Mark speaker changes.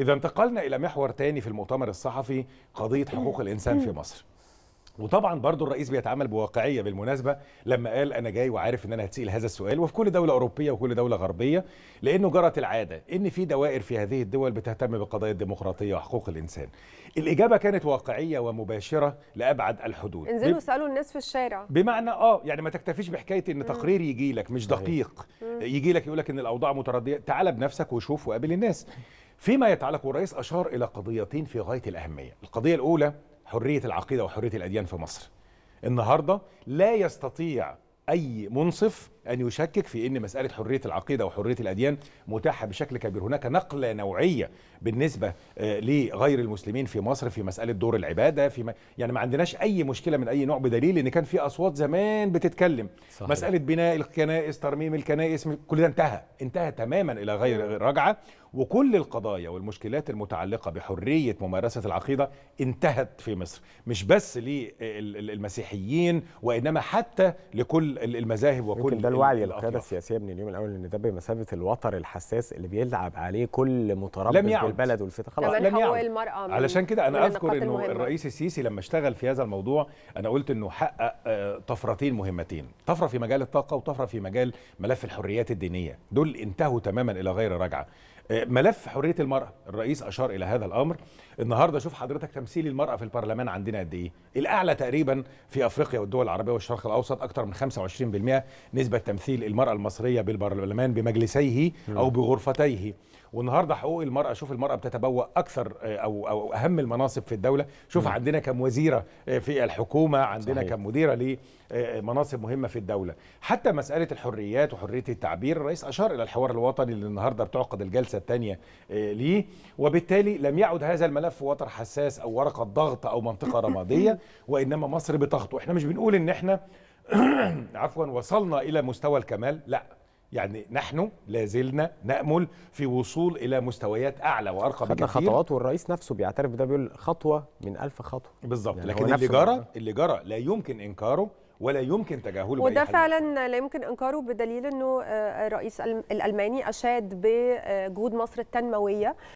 Speaker 1: إذا انتقلنا إلى محور تاني في المؤتمر الصحفي قضية حقوق الإنسان في مصر وطبعا برضو الرئيس بيتعامل بواقعية بالمناسبة لما قال أنا جاي وعارف أن أنا هتسئل هذا السؤال وفي كل دولة أوروبية وكل دولة غربية لأنه جرت العادة أن في دوائر في هذه الدول بتهتم بالقضايا الديمقراطية وحقوق الإنسان الإجابة كانت واقعية ومباشرة لأبعد الحدود انزلوا ب... سألوا الناس في الشارع بمعنى آه يعني ما تكتفيش بحكاية أن تقرير يجي لك مش دقيق يجي لك يقول لك أن الأوضاع متردية تعال بنفسك وشوف وقابل الناس فيما يتعلق الرئيس أشار إلى قضيتين في غاية الأهمية القضية الأولى حرية العقيدة وحرية الأديان في مصر النهاردة لا يستطيع أي منصف أن يشكك في أن مسألة حرية العقيدة وحرية الأديان متاحة بشكل كبير هناك نقلة نوعية بالنسبة آه، لغير المسلمين في مصر في مسألة دور العبادة في ما يعني ما عندناش أي مشكلة من أي نوع بدليل أن كان في أصوات زمان بتتكلم صحيح. مسألة بناء الكنائس ترميم الكنائس كل ده انتهى انتهى تماما إلى غير رجعة وكل القضايا والمشكلات المتعلقة بحرية ممارسة العقيدة انتهت في مصر مش بس للمسيحيين وإنما حتى لكل المذاهب وكل وعي للقياده السياسيه من اليوم الاول ان ده بمثابه الوتر الحساس اللي بيلعب عليه كل متربص لم يعود. بالبلد والفتى خلاص لم المرأة علشان كده انا اذكر انه الرئيس السيسي لما اشتغل في هذا الموضوع انا قلت انه حقق آه، طفرتين مهمتين طفره في مجال الطاقه وطفره في مجال ملف الحريات الدينيه دول انتهوا تماما الى غير رجعه آه، ملف حريه المراه الرئيس اشار الى هذا الامر النهارده شوف حضرتك تمثيل المراه في البرلمان عندنا قد ايه الاعلى تقريبا في افريقيا والدول العربيه والشرق الاوسط اكثر من 25% نسبه تمثيل المراه المصريه بالبرلمان بمجلسيه او بغرفتيه والنهارده حقوق المراه شوف المراه بتتبوأ اكثر آه، او او اهم المناصب في الدوله شوف م. عندنا كم وزيره آه، في الحكومه عندنا صحيح. كم مديره لمناصب مهمه في الدوله حتى مساله الحريات وحريه التعبير الرئيس اشار الى الحوار الوطني اللي النهارده بتعقد الجلسه التانية آه، ليه وبالتالي لم يعد هذا الملف وتر حساس أو ورقة ضغط أو منطقة رمادية وإنما مصر بتخطو احنا مش بنقول إن احنا عفوا وصلنا إلى مستوى الكمال لا يعني نحن لا زلنا نأمل في وصول إلى مستويات أعلى وأرقى بكثير خطوات والرئيس نفسه بيعترف بده بيقول خطوة من ألف خطوة بالظبط يعني لكن اللي جرى اللي جرى لا يمكن إنكاره ولا يمكن تجاهله وده فعلا لا يمكن انكاره بدليل انه آه، الرئيس الالماني اشاد بجهود مصر التنمويه